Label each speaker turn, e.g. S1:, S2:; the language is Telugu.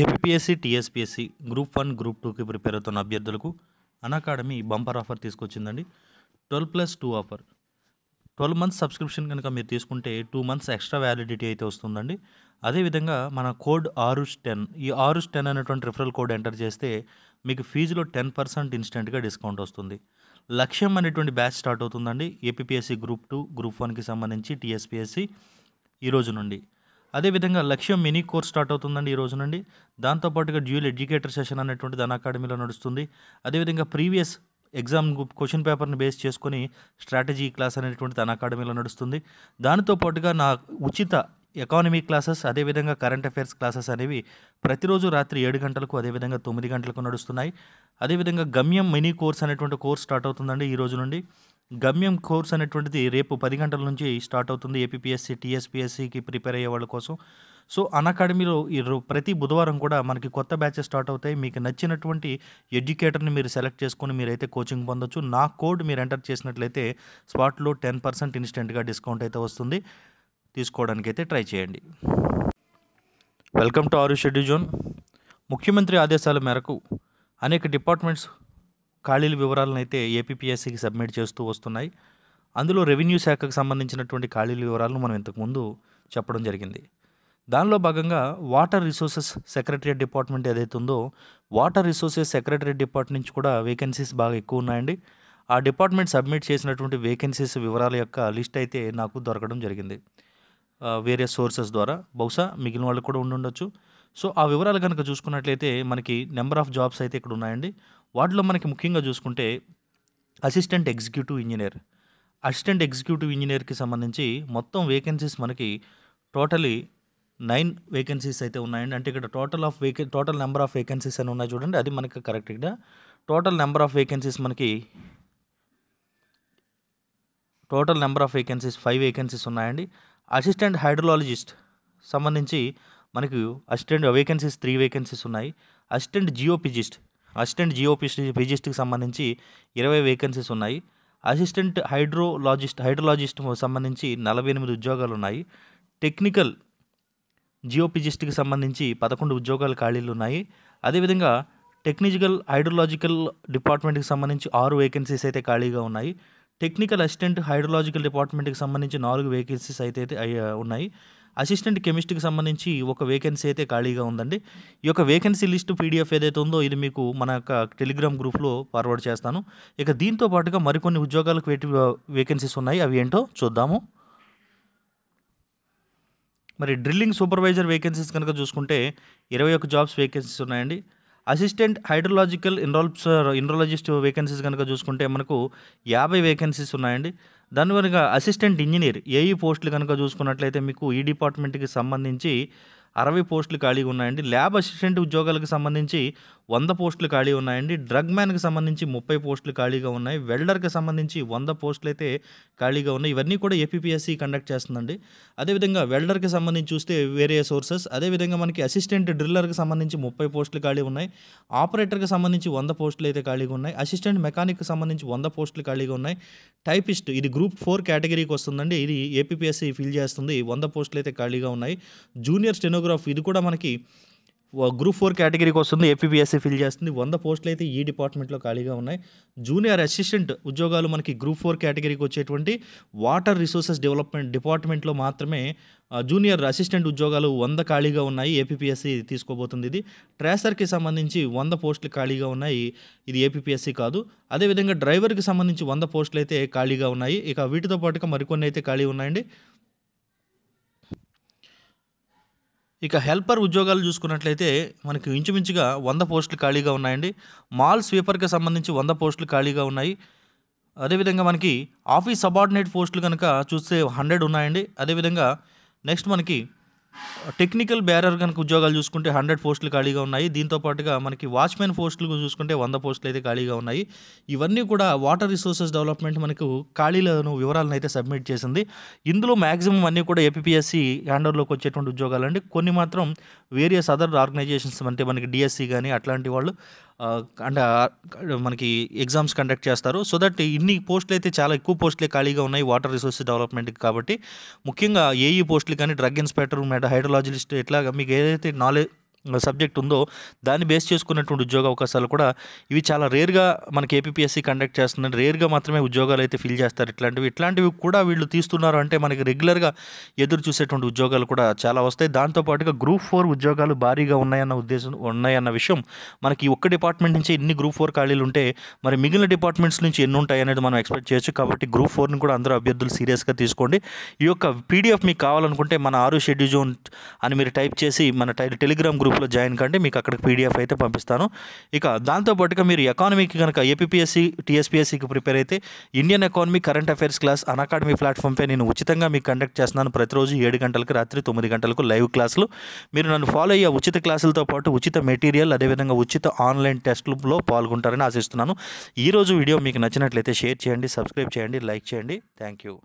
S1: APSC TSPSC group one group టూకి ప్రిపేర్ అవుతున్న అభ్యర్థులకు అకాడమీ బంపర్ ఆఫర్ తీసుకొచ్చిందండి twelve plus two offer twelve months subscription కనుక మీరు తీసుకుంటే టూ మంత్స్ ఎక్స్ట్రా వ్యాలిడిటీ అయితే వస్తుందండి అదేవిధంగా మన కోడ్ ఆరుష్ టెన్ ఈ ఆరుష్ టెన్ అనేటువంటి రిఫరల్ కోడ్ ఎంటర్ చేస్తే మీకు ఫీజులో టెన్ పర్సెంట్ ఇన్స్టెంట్గా డిస్కౌంట్ వస్తుంది లక్ష్యం అనేటువంటి బ్యాచ్ స్టార్ట్ అవుతుందండి ఏపీఎస్సీ గ్రూప్ టూ గ్రూప్ వన్కి సంబంధించి టీఎస్పీఎస్సి ఈరోజు నుండి అదేవిధంగా లక్ష్యం మినీ కోర్స్ స్టార్ట్ అవుతుందండి ఈ రోజు నుండి దాంతోపాటుగా డ్యూయల్ ఎడ్యుకేటర్ సెషన్ అనేటువంటి ధన అకాడమీలో నడుస్తుంది అదేవిధంగా ప్రీవియస్ ఎగ్జామ్ క్వశ్చన్ పేపర్ని బేస్ చేసుకొని స్ట్రాటజీ క్లాస్ అనేటువంటి ధన అకాడమీలో నడుస్తుంది దానితో పాటుగా నా ఉచిత ఎకానమీ క్లాసెస్ అదేవిధంగా కరెంట్ అఫైర్స్ క్లాసెస్ అనేవి ప్రతిరోజు రాత్రి ఏడు గంటలకు అదేవిధంగా తొమ్మిది గంటలకు నడుస్తున్నాయి అదేవిధంగా గమ్యం మినీ కోర్స్ అనేటువంటి కోర్స్ స్టార్ట్ అవుతుందండి ఈ రోజు నుండి గమ్యం కోర్స్ అనేటువంటిది రేపు పది గంటల నుంచి స్టార్ట్ అవుతుంది ఏపీఎస్సి టీఎస్పీఎస్సికి ప్రిపేర్ అయ్యే వాళ్ళ కోసం సో అకాడమీలో ఈ ప్రతి బుధవారం కూడా మనకి కొత్త బ్యాచెస్ స్టార్ట్ అవుతాయి మీకు నచ్చినటువంటి ఎడ్యుకేటర్ని మీరు సెలెక్ట్ చేసుకొని మీరైతే కోచింగ్ పొందొచ్చు నా కోడ్ మీరు ఎంటర్ చేసినట్లయితే స్పాట్లో టెన్ పర్సెంట్ ఇన్స్టెంట్గా డిస్కౌంట్ అయితే వస్తుంది తీసుకోవడానికి అయితే ట్రై చేయండి వెల్కమ్ టు ఆరు షెడ్యూ జోన్ ముఖ్యమంత్రి ఆదేశాల మేరకు అనేక డిపార్ట్మెంట్స్ ఖాళీల వివరాలను అయితే ఏపీపీఎస్సీకి సబ్మిట్ చేస్తూ వస్తున్నాయి అందులో రెవెన్యూ శాఖకు సంబంధించినటువంటి ఖాళీల వివరాలను మనం ఇంతకుముందు చెప్పడం జరిగింది దానిలో భాగంగా వాటర్ రిసోర్సెస్ సెక్రటరీ డిపార్ట్మెంట్ ఏదైతే ఉందో వాటర్ రిసోర్సెస్ సెక్రటరీ డిపార్ట్మెంట్ నుంచి కూడా వేకెన్సీస్ బాగా ఎక్కువ ఉన్నాయండి ఆ డిపార్ట్మెంట్ సబ్మిట్ చేసినటువంటి వేకెన్సీస్ వివరాల యొక్క లిస్ట్ అయితే నాకు దొరకడం జరిగింది వేరే సోర్సెస్ ద్వారా బహుశా మిగిలిన వాళ్ళు కూడా ఉండుండొచ్చు సో ఆ వివరాలు కనుక చూసుకున్నట్లయితే మనకి నెంబర్ ఆఫ్ జాబ్స్ అయితే ఇక్కడ ఉన్నాయండి వాటిలో మనకి ముఖ్యంగా చూసుకుంటే assistant executive engineer assistant executive ఇంజనీర్కి సంబంధించి మొత్తం వేకెన్సీస్ మనకి టోటలీ నైన్ వేకెన్సీస్ అయితే ఉన్నాయండి అంటే ఇక్కడ టోటల్ ఆఫ్ వేకెన్ టోటల్ నెంబర్ ఆఫ్ వేకెన్సీస్ అని ఉన్నాయి చూడండి అది మనకి కరెక్ట్గా టోటల్ నెంబర్ ఆఫ్ వేకెన్సీస్ మనకి total number of vacancies five vacancies ఉన్నాయండి అసిస్టెంట్ హైడ్రలాజిస్ట్ సంబంధించి మనకు అసిస్టెంట్ వేకెన్సీస్ త్రీ వేకెన్సీస్ ఉన్నాయి అసిస్టెంట్ జియోపిజిస్ట్ అసిస్టెంట్ జియోపిస్టి ఫిజిస్ట్కి సంబంధించి ఇరవై వేకెన్సీస్ ఉన్నాయి అసిస్టెంట్ హైడ్రోలాజిస్ట్ హైడ్రోలాజిస్ట్ సంబంధించి నలభై ఎనిమిది ఉద్యోగాలు ఉన్నాయి టెక్నికల్ జియోపిజిస్ట్కి సంబంధించి పదకొండు ఉద్యోగాలు ఖాళీలు ఉన్నాయి అదేవిధంగా టెక్నికల్ హైడ్రోలాజికల్ డిపార్ట్మెంట్కి సంబంధించి ఆరు వేకెన్సీస్ అయితే ఖాళీగా ఉన్నాయి టెక్నికల్ అసిస్టెంట్ హైడ్రోలాజికల్ డిపార్ట్మెంట్కి సంబంధించి నాలుగు వేకెన్సీస్ అయితే ఉన్నాయి అసిస్టెంట్ కెమిస్ట్రీకి సంబంధించి ఒక వేకెన్సీ అయితే ఖాళీగా ఉందండి ఈ యొక్క వేకెన్సీ లిస్టు పీడిఎఫ్ ఏదైతే ఉందో ఇది మీకు మన యొక్క టెలిగ్రామ్ గ్రూప్లో ఫార్వర్డ్ చేస్తాను ఇక దీంతో పాటుగా మరికొన్ని ఉద్యోగాలకు వేటి వేకెన్సీస్ ఉన్నాయి అవి ఏంటో చూద్దాము మరి డ్రిల్లింగ్ సూపర్వైజర్ వేకెన్సీస్ కనుక చూసుకుంటే ఇరవై ఒక జాబ్స్ వేకెన్సీస్ ఉన్నాయండి అసిస్టెంట్ హైడ్రలాజికల్ ఎన్రాల్స్ ఇన్రాలజిస్ట్ వేకెన్సీస్ కనుక చూసుకుంటే మనకు యాభై వేకెన్సీస్ ఉన్నాయండి దాని కనుక అసిస్టెంట్ ఇంజనీర్ ఏఈ పోస్టులు కనుక చూసుకున్నట్లయితే మీకు ఈ డిపార్ట్మెంట్కి సంబంధించి అరవై పోస్టులు ఖాళీగా ఉన్నాయండి ల్యాబ్ అసిస్టెంట్ ఉద్యోగాలకు సంబంధించి వంద పోస్టులు ఖాళీ ఉన్నాయండి డ్రగ్ మ్యాన్కి సంబంధించి ముప్పై పోస్టులు ఖాళీగా ఉన్నాయి వెల్డర్కి సంబంధించి వంద పోస్టులు అయితే ఖాళీగా ఉన్నాయి ఇవన్నీ కూడా ఏపీపీఎస్సీ కండక్ట్ చేస్తుందండి అదేవిధంగా వెల్డర్కి సంబంధించి చూస్తే వేరే సోర్సెస్ అదేవిధంగా మనకి అసిస్టెంట్ డ్రిల్లర్కి సంబంధించి ముప్పై పోస్టులు ఖాళీ ఉన్నాయి ఆపరేటర్కి సంబంధించి వంద పోస్టులు అయితే ఖాళీగా ఉన్నాయి అసిస్టెంట్ మెకానిక్కి సంబంధించి వంద పోస్టులు ఖాళీగా ఉన్నాయి టైపిస్ట్ ఇది గ్రూప్ ఫోర్ కేటగిరీకి వస్తుందండి ఇది ఏపీపీఎస్సీ ఫిల్ చేస్తుంది వంద పోస్టులు అయితే ఖాళీగా ఉన్నాయి జూనియర్ స్టెనో ఫోటోగ్రాఫ్ ఇది కూడా మనకి గ్రూప్ ఫోర్ కేటగిరీకి వస్తుంది ఏపీపీఎస్సీ ఫిల్ చేస్తుంది వంద పోస్టులు అయితే ఈ డిపార్ట్మెంట్లో ఖాళీగా ఉన్నాయి జూనియర్ అసిస్టెంట్ ఉద్యోగాలు మనకి గ్రూప్ ఫోర్ కేటగిరీకి వచ్చేటువంటి వాటర్ రిసోర్సెస్ డెవలప్మెంట్ డిపార్ట్మెంట్లో మాత్రమే జూనియర్ అసిస్టెంట్ ఉద్యోగాలు వంద ఖాళీగా ఉన్నాయి ఏపీపీఎస్సీ తీసుకోబోతుంది ఇది ట్రాసర్కి సంబంధించి వంద పోస్టులు ఖాళీగా ఉన్నాయి ఇది ఏపీపీఎస్సీ కాదు అదేవిధంగా డ్రైవర్కి సంబంధించి వంద పోస్టులు అయితే ఖాళీగా ఉన్నాయి ఇక వీటితో పాటుగా మరికొన్ని అయితే ఖాళీ ఉన్నాయండి ఇక హెల్పర్ ఉద్యోగాలు చూసుకున్నట్లయితే మనకి ఇంచుమించుగా వంద పోస్టులు ఖాళీగా ఉన్నాయండి మాల్ స్వీపర్కి సంబంధించి వంద పోస్టులు ఖాళీగా ఉన్నాయి అదేవిధంగా మనకి ఆఫీస్ సబార్డినేట్ పోస్టులు కనుక చూస్తే హండ్రెడ్ ఉన్నాయండి అదేవిధంగా నెక్స్ట్ మనకి టెక్నికల్ బ్యారర్ కనుక ఉద్యోగాలు చూసుకుంటే హండ్రెడ్ పోస్టులు ఖాళీగా ఉన్నాయి దీంతో పాటుగా మనకి వాచ్మెన్ పోస్టులు చూసుకుంటే వంద పోస్టులు అయితే ఖాళీగా ఉన్నాయి ఇవన్నీ కూడా వాటర్ రిసోర్సెస్ డెవలప్మెంట్ మనకు ఖాళీలను వివరాలను అయితే సబ్మిట్ చేసింది ఇందులో మ్యాక్సిమం అన్నీ కూడా ఏపీఎస్సి హ్యాండర్లోకి వచ్చేటువంటి ఉద్యోగాలు అండి కొన్ని మాత్రం వేరియస్ అదర్ ఆర్గనైజేషన్స్ అంటే మనకి డిఎస్సి కానీ అట్లాంటి వాళ్ళు అంటే మనకి ఎగ్జామ్స్ కండక్ట్ చేస్తారు సో దట్ ఇన్ని పోస్టులు అయితే చాలా ఎక్కువ పోస్టులే ఖాళీగా ఉన్నాయి వాటర్ రిసోర్సెస్ డెవలప్మెంట్కి కాబట్టి ముఖ్యంగా ఏఈ e పోస్టులు కానీ డ్రగ్ ఇన్స్పెక్టర్ మెడ హైడ్రలాజిస్ట్ ఇట్లాగా మీకు ఏదైతే నాలెడ్జ్ సబ్జెక్ట్ ఉందో దాన్ని బేస్ చేసుకున్నటువంటి ఉద్యోగ అవకాశాలు కూడా ఇవి చాలా రేర్గా మనకి ఏపీఎస్సీ కండక్ట్ చేస్తున్నారు రేర్గా మాత్రమే ఉద్యోగాలు అయితే ఫిల్ చేస్తారు ఇట్లాంటివి ఇట్లాంటివి కూడా వీళ్ళు తీస్తున్నారు అంటే మనకి రెగ్యులర్గా ఎదురు చూసేటువంటి ఉద్యోగాలు కూడా చాలా వస్తాయి దాంతోపాటుగా గ్రూప్ ఫోర్ ఉద్యోగాలు భారీగా ఉన్నాయన్న ఉద్దేశం ఉన్నాయన్న విషయం మనకి ఒక్క డిపార్ట్మెంట్ నుంచి ఎన్ని గ్రూప్ ఫోర్ ఖాళీలు ఉంటే మరి మిగిలిన డిపార్ట్మెంట్స్ నుంచి ఎన్ని ఉంటాయి అనేది మనం ఎక్స్పెక్ట్ చేయొచ్చు కాబట్టి గ్రూప్ ఫోర్ని కూడా అందరూ అభ్యర్థులు సీరియస్గా తీసుకోండి ఈ యొక్క పీడిఎఫ్ మీకు కావాలనుకుంటే మన ఆరు షెడ్యూజోన్ అని మీరు టైప్ చేసి మన టెలిగ్రామ్ గ్రూప్ గ్రూప్లో జాయిన్ కండి మీకు అక్కడ పీడిఎఫ్ అయితే పంపిస్తాను ఇక దాంతోపాటుగా మీరు ఎకానమీకి కనుక ఏపీఎస్సీ టీఎస్పీఎస్సీకి ప్రిపేర్ అయితే Indian economy current affairs class academy ప్లాట్ఫామ్పై నేను ఉచితంగా మీకు కండక్ట్ చేస్తున్నాను ప్రతిరోజు ఏడు గంటలకు రాత్రి తొమ్మిది గంటలకు లైవ్ క్లాసులు మీరు నన్ను ఫాలో అయ్యే ఉచిత క్లాసులతో పాటు ఉచిత మెటీరియల్ అదేవిధంగా ఉచిత ఆన్లైన్ టెస్ట్లో పాల్గొంటారని ఆశిస్తున్నాను ఈరోజు వీడియో మీకు నచ్చినట్లయితే షేర్ చేయండి సబ్స్క్రైబ్ చేయండి లైక్ చేయండి థ్యాంక్ యూ